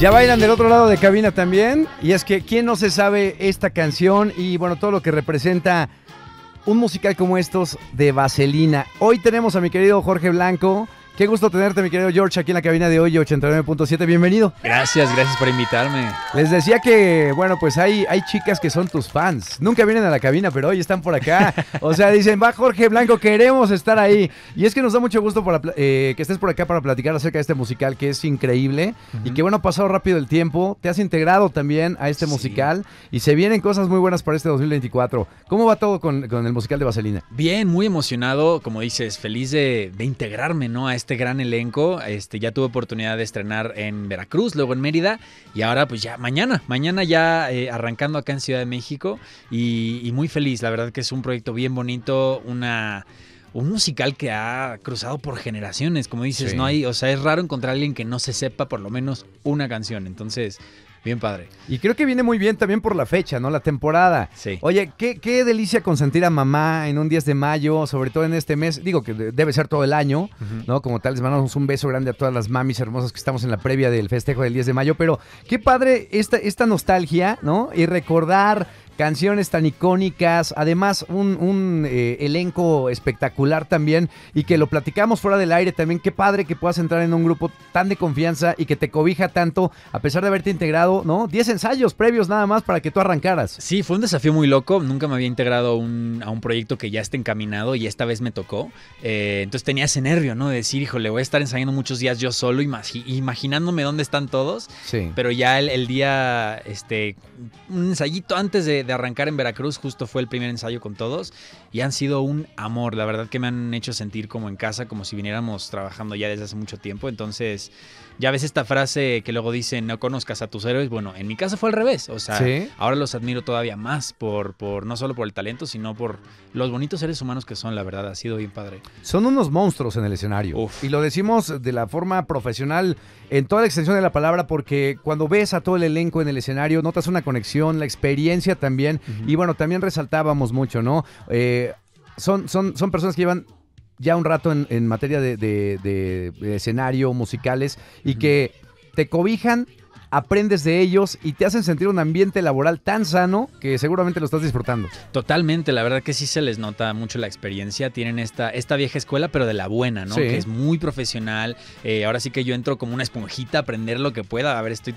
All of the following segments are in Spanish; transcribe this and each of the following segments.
Ya bailan del otro lado de cabina también. Y es que, ¿quién no se sabe esta canción y bueno, todo lo que representa un musical como estos de Vaselina? Hoy tenemos a mi querido Jorge Blanco, Qué gusto tenerte, mi querido George, aquí en la cabina de hoy 89.7. Bienvenido. Gracias, gracias por invitarme. Les decía que, bueno, pues hay, hay chicas que son tus fans. Nunca vienen a la cabina, pero hoy están por acá. O sea, dicen, va Jorge Blanco, queremos estar ahí. Y es que nos da mucho gusto eh, que estés por acá para platicar acerca de este musical que es increíble y que, bueno, ha pasado rápido el tiempo. Te has integrado también a este musical y se vienen cosas muy buenas para este 2024. ¿Cómo va todo con, el musical de Vaselina? Bien, muy emocionado, como dices, feliz de, de integrarme, ¿no? A este este gran elenco. Este, ya tuve oportunidad de estrenar en Veracruz, luego en Mérida y ahora pues ya mañana, mañana ya eh, arrancando acá en Ciudad de México y, muy feliz. La verdad que es un proyecto bien bonito, una un musical que ha cruzado por generaciones, como dices, no hay, o sea, es raro encontrar a alguien que no se sepa por lo menos una canción. Entonces, Bien padre. Y creo que viene muy bien también por la fecha, ¿no? La temporada. Sí. Oye, qué, qué delicia consentir a mamá en un 10 de mayo, sobre todo en este mes. Digo que debe ser todo el año, ¿no? Como tal, les mandamos un beso grande a todas las mamis hermosas que estamos en la previa del festejo del 10 de mayo. Pero qué padre esta, esta nostalgia, ¿no? Y recordar canciones tan icónicas, además un, eh, elenco espectacular también y que lo platicamos fuera del aire también, qué padre que puedas entrar en un grupo tan de confianza y que te cobija tanto a pesar de haberte integrado, ¿no? 10 ensayos previos nada más para que tú arrancaras. Sí, fue un desafío muy loco, nunca me había integrado a un proyecto que ya esté encaminado y esta vez me tocó, eh, entonces tenía ese nervio, ¿no? De decir, híjole, voy a estar ensayando muchos días yo solo, imaginándome dónde están todos, sí. pero ya el, el día, este, un ensayito antes de de arrancar en Veracruz, justo fue el primer ensayo con todos y han sido un amor. La verdad que me han hecho sentir como en casa, como si viniéramos trabajando ya desde hace mucho tiempo. Entonces, ya ves esta frase que luego dicen, no conozcas a tus héroes. Bueno, en mi casa fue al revés. O sea, ahora los admiro todavía más por, por no solo por el talento, sino por los bonitos seres humanos que son, la verdad. Ha sido bien padre. Son unos monstruos en el escenario. Y lo decimos de la forma profesional, en toda la extensión de la palabra, porque cuando ves a todo el elenco en el escenario, notas una conexión, la experiencia también y bueno, también resaltábamos mucho, ¿no? Eh, son, son, son personas que llevan ya un rato en, materia de, escenario, musicales, y que te cobijan aprendes de ellos y te hacen sentir un ambiente laboral tan sano que seguramente lo estás disfrutando. Totalmente, la verdad que sí se les nota mucho la experiencia. Tienen esta, esta vieja escuela, pero de la buena, ¿no? Que es muy profesional. Eh, ahora sí que yo entro como una esponjita a aprender lo que pueda. A ver, estoy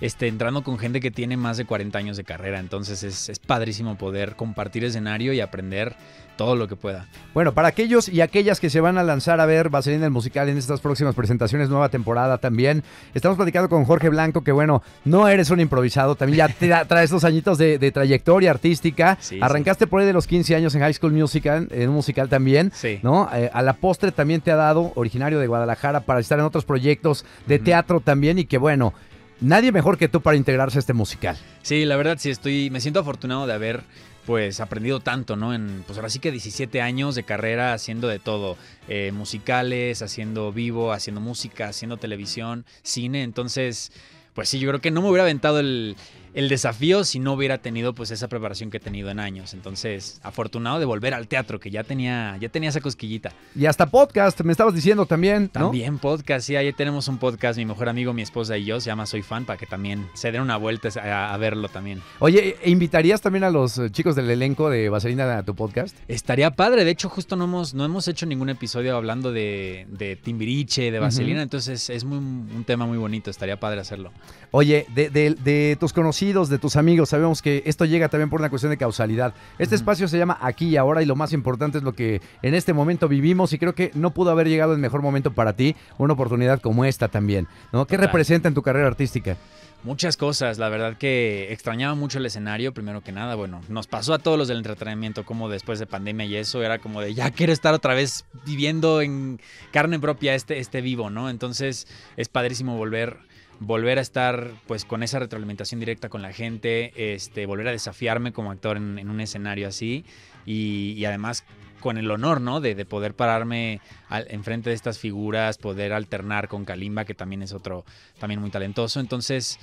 este, entrando con gente que tiene más de 40 años de carrera. Entonces es, padrísimo poder compartir escenario y aprender todo lo que pueda. Bueno, para aquellos y aquellas que se van a lanzar a ver en el Musical en estas próximas presentaciones, nueva temporada también, estamos platicando con Jorge Blanco, que bueno, no eres un improvisado, también ya traes dos añitos de, trayectoria artística. Arrancaste por ahí de los 15 años en High School Musical, en un musical también, sí. ¿no? Eh, a la postre también te ha dado, originario de Guadalajara, para estar en otros proyectos de teatro también y que bueno, nadie mejor que tú para integrarse a este musical. Sí, la verdad sí estoy, me siento afortunado de haber pues aprendido tanto, ¿no? En, pues ahora sí que 17 años de carrera haciendo de todo, eh, musicales, haciendo vivo, haciendo música, haciendo televisión, cine, entonces pues sí, yo creo que no me hubiera aventado el, desafío si no hubiera tenido pues esa preparación que he tenido en años. Entonces, afortunado de volver al teatro, que ya tenía, ya tenía esa cosquillita. Y hasta podcast, me estabas diciendo también. ¿no? También podcast, sí, ahí tenemos un podcast, mi mejor amigo, mi esposa y yo, se llama Soy Fan, para que también se den una vuelta a, verlo también. Oye, ¿e ¿invitarías también a los eh, chicos del elenco de Vaselina a tu podcast? Estaría padre, de hecho, justo no hemos, no hemos hecho ningún episodio hablando de, Timbiriche, de Vaselina, entonces es un tema muy bonito, estaría padre hacerlo. Oye, de, tus conocidos, de tus amigos, sabemos que esto llega también por una cuestión de causalidad. Este espacio se llama Aquí y Ahora y lo más importante es lo que en este momento vivimos y creo que no pudo haber llegado el mejor momento para ti, una oportunidad como esta también. ¿no? ¿Qué representa en tu carrera artística? Muchas cosas, la verdad que extrañaba mucho el escenario, primero que nada, bueno, nos pasó a todos los del entretenimiento, como después de pandemia y eso, era como de ya quiero estar otra vez viviendo en carne propia este, este vivo, ¿no? Entonces es padrísimo volver volver a estar pues con esa retroalimentación directa con la gente, este, volver a desafiarme como actor en, un escenario así y, además con el honor, ¿no? De, poder pararme al, enfrente de estas figuras, poder alternar con Kalimba, que también es otro, también muy talentoso. Entonces,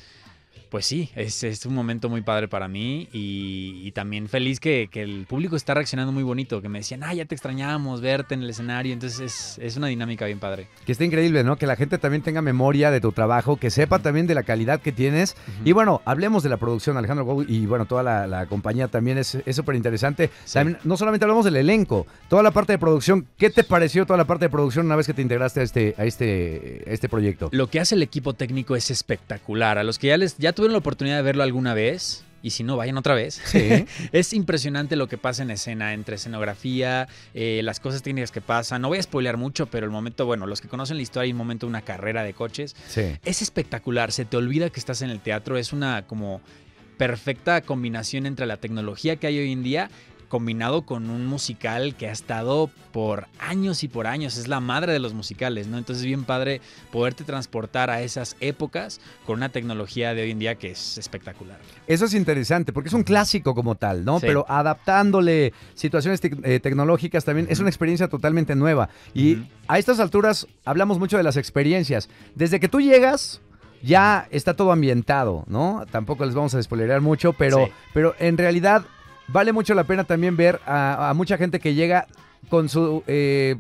pues sí, es, un momento muy padre para mí y, también feliz que, el público está reaccionando muy bonito, que me decían, ah, ya te extrañábamos verte en el escenario, entonces es, una dinámica bien padre. Que está increíble, ¿no? Que la gente también tenga memoria de tu trabajo, que sepa también de la calidad que tienes. Y bueno, hablemos de la producción, Alejandro y bueno, toda la, compañía también es súper interesante. No solamente hablamos del elenco, toda la parte de producción, ¿qué te pareció toda la parte de producción una vez que te integraste a este, a este, este proyecto? Lo que hace el equipo técnico es espectacular, a los que ya les... Ya ya tuvieron la oportunidad de verlo alguna vez, y si no, vayan otra vez. es impresionante lo que pasa en escena, entre escenografía, eh, las cosas técnicas que pasan. No voy a spoilear mucho, pero el momento, bueno, los que conocen la historia, hay un momento de una carrera de coches. Es espectacular, se te olvida que estás en el teatro, es una como perfecta combinación entre la tecnología que hay hoy en día combinado con un musical que ha estado por años y por años, es la madre de los musicales, ¿no? Entonces es bien padre poderte transportar a esas épocas con una tecnología de hoy en día que es espectacular. Eso es interesante, porque es un clásico como tal, ¿no? Pero adaptándole situaciones eh, tecnológicas también es una experiencia totalmente nueva. Y a estas alturas hablamos mucho de las experiencias. Desde que tú llegas, ya está todo ambientado, ¿no? Tampoco les vamos a despolear mucho, pero, pero en realidad Vale mucho la pena también ver a, mucha gente que llega con su eh,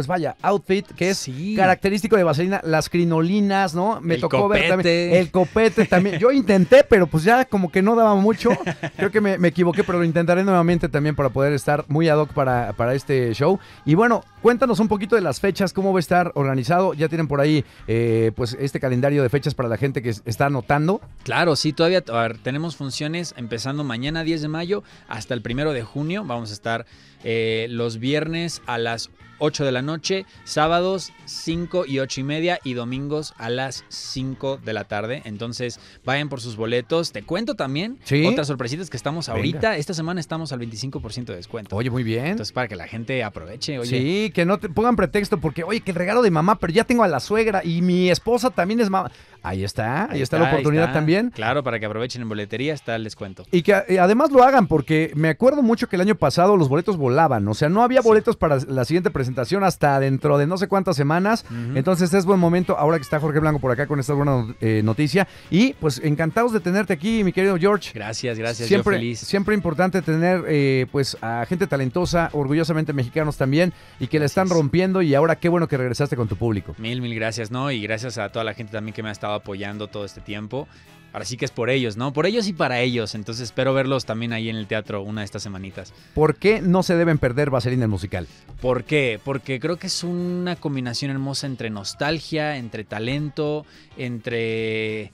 pues vaya, outfit que es característico de Vaselina, las crinolinas, ¿no? Me tocó ver también el copete también. Yo intenté, pero pues ya como que no daba mucho. Creo que me, equivoqué, pero lo intentaré nuevamente también para poder estar muy ad hoc para, para este show. Y bueno, cuéntanos un poquito de las fechas, cómo va a estar organizado. Ya tienen por ahí eh, pues este calendario de fechas para la gente que está anotando. Claro, sí, todavía tenemos funciones empezando mañana 10 de mayo hasta el primero de junio. Vamos a estar eh, los viernes a las 8 de la noche, sábados 5 y 8 y media y domingos a las 5 de la tarde. Entonces vayan por sus boletos. Te cuento también otras sorpresitas que estamos ahorita. Esta semana estamos al 25% de descuento. Oye, muy bien. Entonces para que la gente aproveche. Sí, que no te pongan pretexto porque, oye, que el regalo de mamá, pero ya tengo a la suegra y mi esposa también es mamá. Ahí está, ahí, está, la oportunidad también. Claro, para que aprovechen en boletería está el descuento. Y que eh, además lo hagan, porque me acuerdo mucho que el año pasado los boletos volaban, o sea, no había boletos para la siguiente presentación hasta dentro de no sé cuántas semanas. Entonces es buen momento, ahora que está Jorge Blanco por acá con esta buena eh, noticia. Y pues encantados de tenerte aquí, mi querido George. Gracias, gracias, siempre, feliz. Siempre importante tener eh, pues a gente talentosa, orgullosamente mexicanos también, y que la están rompiendo. Y ahora qué bueno que regresaste con tu público. Mil, mil gracias, ¿no? Y gracias a toda la gente también que me ha estado apoyando todo este tiempo. Ahora sí que es por ellos, ¿no? Por ellos y para ellos. Entonces espero verlos también ahí en el teatro una de estas semanitas. ¿Por qué no se deben perder Vaselina el musical? ¿Por qué? Porque creo que es una combinación hermosa entre nostalgia, entre talento, entre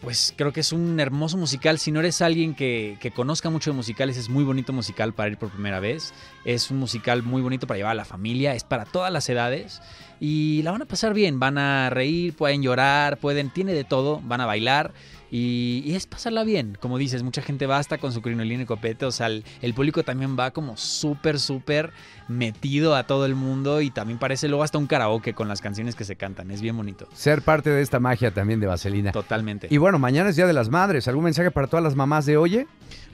pues creo que es un hermoso musical. Si no eres alguien que, conozca mucho de musicales, es muy bonito musical para ir por primera vez. Es un musical muy bonito para llevar a la familia, es para todas las edades. Y la van a pasar bien, van a reír, pueden llorar, pueden, tiene de todo, van a bailar. Y, es pasarla bien. Como dices, mucha gente va hasta con su crinolina y copete. O sea, el, público también va como súper, súper metido a todo el mundo. Y también parece luego hasta un karaoke con las canciones que se cantan. Es bien bonito. Ser parte de esta magia también de Vaselina. Totalmente. Y bueno, mañana es Día de las Madres. ¿Algún mensaje para todas las mamás de hoy?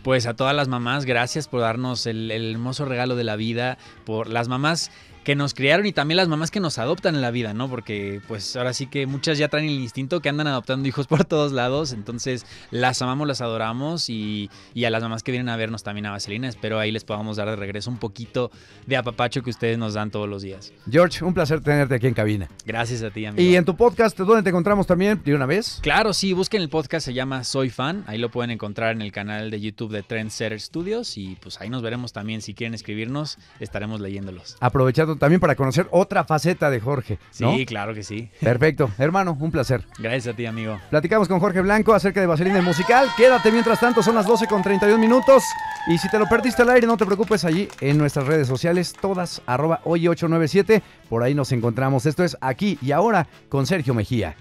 Pues a todas las mamás, gracias por darnos el, el hermoso regalo de la vida. Por las mamás que nos criaron y también las mamás que nos adoptan en la vida, ¿no? Porque pues ahora sí que muchas ya traen el instinto que andan adoptando hijos por todos lados, entonces las amamos, las adoramos y, a las mamás que vienen a vernos también a Vaselina, espero ahí les podamos dar de regreso un poquito de apapacho que ustedes nos dan todos los días. George, un placer tenerte aquí en cabina. Gracias a ti, amigo. Y en tu podcast, ¿dónde te encontramos también de una vez? Claro, sí, busquen el podcast, se llama Soy Fan, ahí lo pueden encontrar en el canal de YouTube de Trendsetter Studios y pues ahí nos veremos también, si quieren escribirnos, estaremos leyéndolos. Aprovechando también para conocer otra faceta de Jorge. Sí, claro que sí. Perfecto. Hermano, un placer. Gracias a ti, amigo. Platicamos con Jorge Blanco acerca de Vaselina Musical. Quédate mientras tanto, son las 12 con 31 minutos. Y si te lo perdiste al aire, no te preocupes, allí en nuestras redes sociales, todas arroba hoy897. Por ahí nos encontramos. Esto es aquí y ahora con Sergio Mejía.